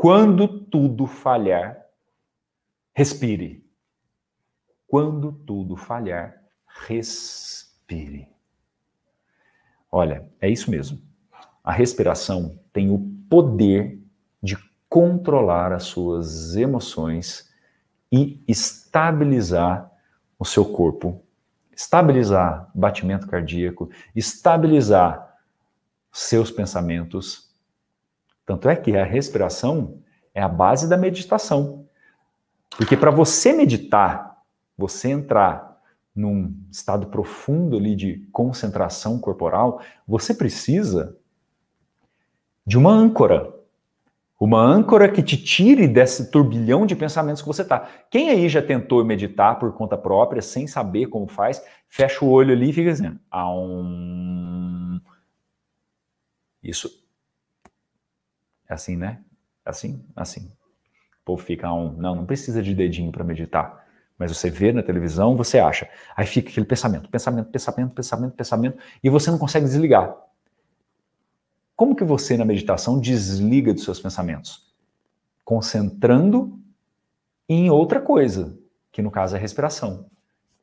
Quando tudo falhar, respire. Quando tudo falhar, respire. Olha, é isso mesmo. A respiração tem o poder de controlar as suas emoções e estabilizar o seu corpo, estabilizar batimento cardíaco, estabilizar seus pensamentos tanto é que a respiração é a base da meditação. Porque para você meditar, você entrar num estado profundo ali de concentração corporal, você precisa de uma âncora. Uma âncora que te tire desse turbilhão de pensamentos que você está. Quem aí já tentou meditar por conta própria, sem saber como faz, fecha o olho ali e fica dizendo. Assim, ah, Aum. Isso é assim, né? É Assim, é assim. O povo fica um, não, não precisa de dedinho para meditar. Mas você vê na televisão, você acha. Aí fica aquele pensamento, pensamento, pensamento, pensamento, pensamento, e você não consegue desligar. Como que você na meditação desliga dos seus pensamentos? Concentrando em outra coisa, que no caso é a respiração.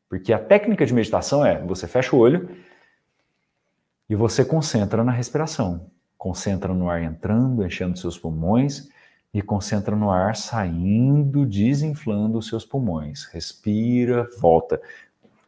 Porque a técnica de meditação é você fecha o olho e você concentra na respiração. Concentra no ar entrando, enchendo seus pulmões e concentra no ar saindo, desinflando os seus pulmões. Respira, volta.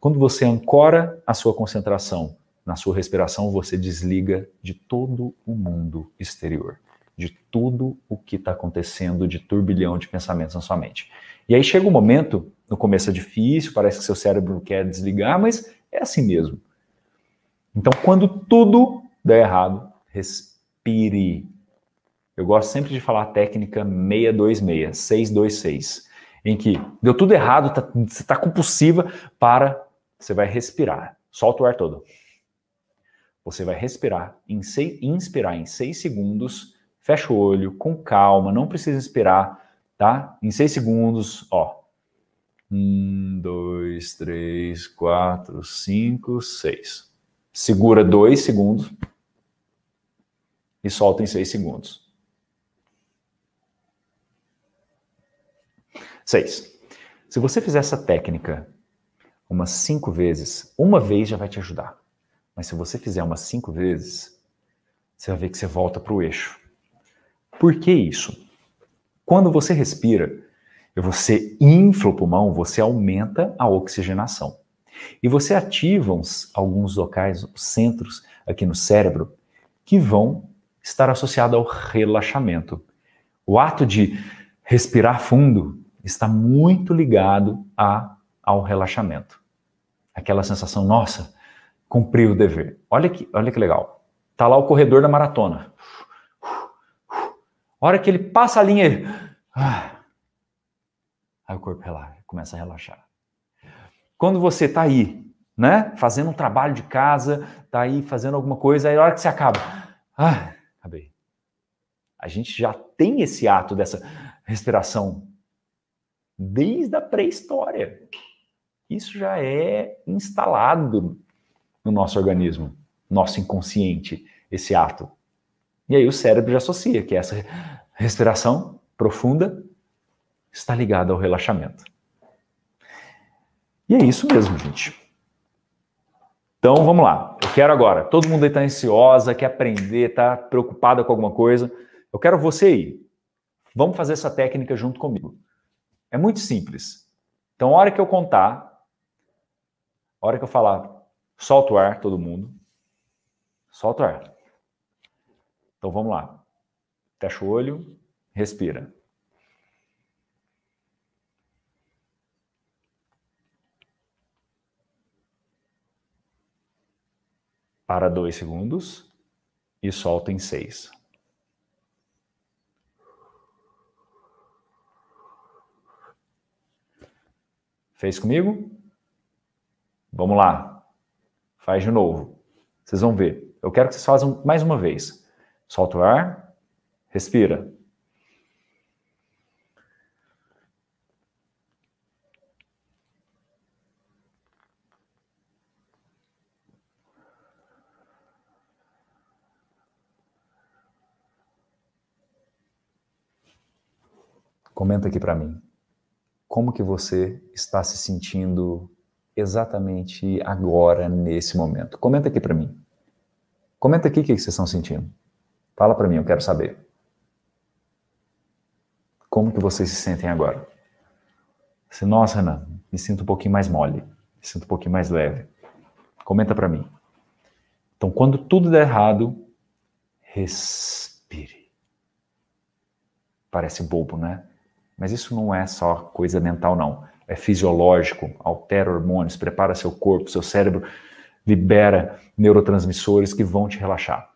Quando você ancora a sua concentração na sua respiração, você desliga de todo o mundo exterior, de tudo o que está acontecendo, de turbilhão de pensamentos na sua mente. E aí chega um momento, no começo é difícil, parece que seu cérebro quer desligar, mas é assim mesmo. Então, quando tudo der errado, respira respire. Eu gosto sempre de falar a técnica 626, 626, em que deu tudo errado, tá, você está compulsiva, para, você vai respirar. Solta o ar todo. Você vai respirar, em seis, inspirar em 6 segundos, fecha o olho, com calma, não precisa inspirar, tá? Em 6 segundos, ó. 1, 2, 3, 4, 5, 6. Segura 2 segundos e solta em 6 segundos. 6. Se você fizer essa técnica umas 5 vezes, uma vez já vai te ajudar. Mas se você fizer umas 5 vezes, você vai ver que você volta para o eixo. Por que isso? Quando você respira, você infla o pulmão, você aumenta a oxigenação. E você ativa uns, alguns locais, centros aqui no cérebro, que vão estar associado ao relaxamento. O ato de respirar fundo está muito ligado a, ao relaxamento. Aquela sensação, nossa, cumpri o dever. Olha que, olha que legal. Tá lá o corredor da maratona. A hora que ele passa a linha, ele... Ah. aí o corpo relaxa, começa a relaxar. Quando você está aí, né, fazendo um trabalho de casa, está aí fazendo alguma coisa, aí a hora que você acaba, ah, Acabei. A gente já tem esse ato dessa respiração desde a pré-história. Isso já é instalado no nosso organismo, nosso inconsciente, esse ato. E aí o cérebro já associa que essa respiração profunda está ligada ao relaxamento. E é isso mesmo, gente. Então vamos lá. Eu quero agora. Todo mundo está ansiosa, quer aprender, está preocupada com alguma coisa. Eu quero você ir. Vamos fazer essa técnica junto comigo. É muito simples. Então, a hora que eu contar, a hora que eu falar, solta o ar, todo mundo. Solta o ar. Então vamos lá. Fecha o olho, respira. para 2 segundos e solta em 6. Fez comigo? Vamos lá. Faz de novo. Vocês vão ver. Eu quero que vocês façam mais uma vez. Solta o ar, respira. Comenta aqui para mim. Como que você está se sentindo exatamente agora, nesse momento? Comenta aqui para mim. Comenta aqui o que vocês estão sentindo. Fala para mim, eu quero saber. Como que vocês se sentem agora? Se, nossa, Renan, me sinto um pouquinho mais mole, me sinto um pouquinho mais leve. Comenta para mim. Então, quando tudo der errado, respire. Parece bobo, né? Mas isso não é só coisa mental, não. É fisiológico, altera hormônios, prepara seu corpo, seu cérebro, libera neurotransmissores que vão te relaxar.